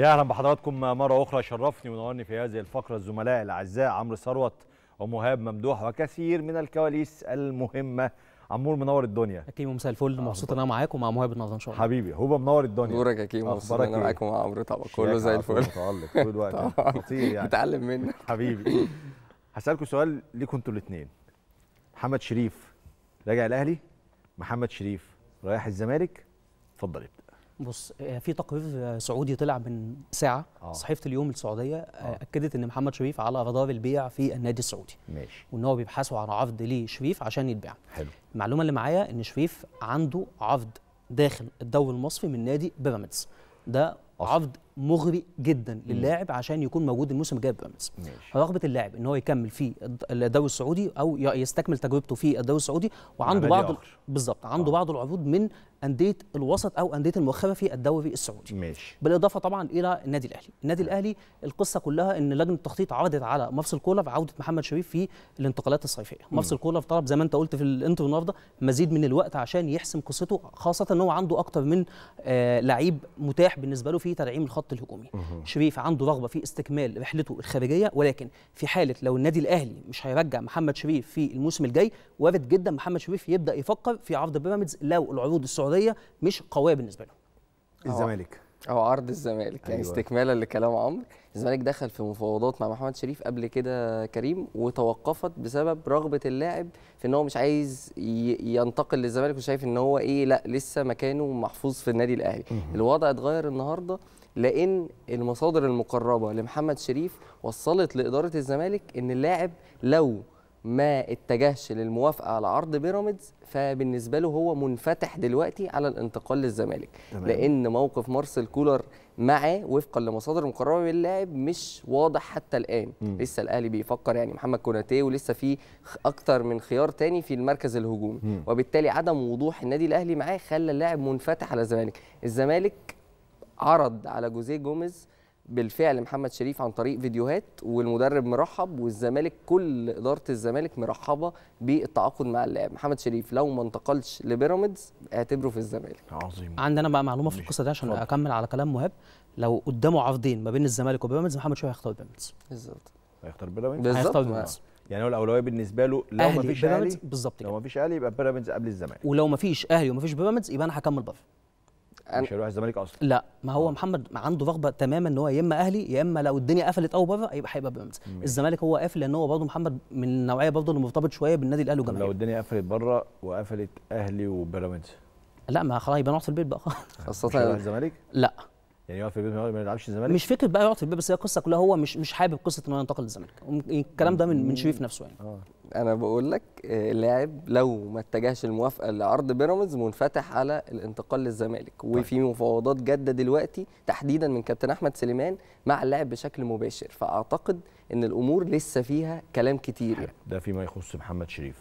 يا اهلا بحضراتكم مره اخرى شرفني ونورني في هذه الفقره الزملاء الاعزاء عمرو ثروت ومهاب ممدوح وكثير من الكواليس المهمه عمور منور الدنيا كيمو مساء الفل مبسوط ان انا معاك ومع مهاب النهارده ان شاء الله حبيبي هوبا منور الدنيا نورك يا كيمو مبسوط ان انا إيه؟ معاك ومع عمرو طبعا كله زي الفل متالق طول الوقت خطير يعني بتعلم منك حبيبي هسالكم سؤال ليكم انتوا الاثنين محمد شريف راجع الاهلي محمد شريف رايح الزمالك اتفضل ابدا بص آه، في تقرير آه، سعودي طلع من ساعه آه. صحيفه اليوم السعوديه آه. آه. اكدت ان محمد شريف على رادار البيع في النادي السعودي ماشي وان هو بيبحثوا عن عرض لشريف عشان يتباع حلو المعلومه اللي معايا ان شريف عنده عرض داخل الدوري المصري من نادي بيراميدز ده أصلاً. عرض مغري جدا للاعب عشان يكون موجود الموسم الجاي بيراميدز رغبه اللاعب ان هو يكمل في الدوري السعودي او يستكمل تجربته في الدوري السعودي وعنده بعض بالظبط عنده آه. بعض العروض من انديه الوسط او انديه المؤخره في الدوري السعودي ماشي بالاضافه طبعا الى النادي الاهلي النادي آه. الاهلي القصه كلها ان لجنه التخطيط عرضت على مفصل كولر عوده محمد شريف في الانتقالات الصيفيه مفصل كولر طلب زي ما انت قلت في الانترو النهارده مزيد من الوقت عشان يحسم قصته خاصه ان هو عنده اكتر من آه لعيب متاح بالنسبه له في في تدعيم الخط الهجومي شريف عنده رغبه في استكمال رحلته الخارجيه ولكن في حاله لو النادي الاهلي مش هيرجع محمد شريف في الموسم الجاي وارد جدا محمد شريف يبدا يفكر في عرض بيراميدز لو العروض السعوديه مش قويه بالنسبه له الزمالك او عرض الزمالك يعني أيوة. استكمالا لكلام عمرو الزمالك دخل في مفاوضات مع محمد شريف قبل كده كريم وتوقفت بسبب رغبه اللاعب في ان هو مش عايز ينتقل للزمالك وشايف ان هو ايه لا لسه مكانه محفوظ في النادي الاهلي الوضع اتغير النهارده لان المصادر المقربه لمحمد شريف وصلت لاداره الزمالك ان اللاعب لو ما اتجهش للموافقه على عرض بيراميدز فبالنسبه له هو منفتح دلوقتي على الانتقال للزمالك تمام. لان موقف مارسيل كولر معاه وفقا لمصادر مقربه من اللاعب مش واضح حتى الان م. لسه الاهلي بيفكر يعني محمد كوناتيه ولسه في اكتر من خيار تاني في المركز الهجومي م. وبالتالي عدم وضوح النادي الاهلي معاه خلى اللاعب منفتح على الزمالك الزمالك عرض على جوزيه جوميز بالفعل محمد شريف عن طريق فيديوهات والمدرب مرحب والزمالك كل اداره الزمالك مرحبه بالتعاقد مع اللاعب محمد شريف لو ما انتقلش لبيراميدز اعتبره في الزمالك عظيم عندنا بقى معلومه في القصه دي عشان فضل. اكمل على كلام مهاب لو قدامه عرضين ما بين الزمالك وبيراميدز محمد شريف هيختار بيراميدز بالظبط هيختار بيراميدز هيختار بيراميدز يعني هو الاولويه بالنسبه له لو ما فيش اهلي بالظبط لو ما فيش اهلي يبقى بيراميدز قبل الزمالك ولو ما فيش اهلي وما فيش بيراميدز يبقى انا هكمل بره أنا مش هيروح الزمالك اصلا لا ما هو أوه. محمد عنده رغبه تماما ان هو يا اما اهلي يا اما لو الدنيا قفلت او بره يبقى هيبقى بيراميدز الزمالك هو قافل لان هو برضه محمد من النوعيه برضه اللي مرتبط شويه بالنادي الاهلي وجماهيره لو الدنيا قفلت بره وقفلت اهلي وبيراميدز لا ما خلاص يبقى نقعد في البيت بقى خلاص خاصه الزمالك لا يعني يقعد في البيت ما يلعبش الزمالك مش فكره بقى يقعد في البيت بس هي القصه كلها هو مش مش حابب قصه انه ينتقل للزمالك الكلام ده من من شريف نفسه يعني آه. انا بقول لك آه، اللاعب لو ما اتجهش الموافقه لعرض بيراميدز منفتح على الانتقال للزمالك وفي طيب. مفاوضات جاده دلوقتي تحديدا من كابتن احمد سليمان مع اللاعب بشكل مباشر فاعتقد ان الامور لسه فيها كلام كتير يعني. ده فيما يخص محمد شريف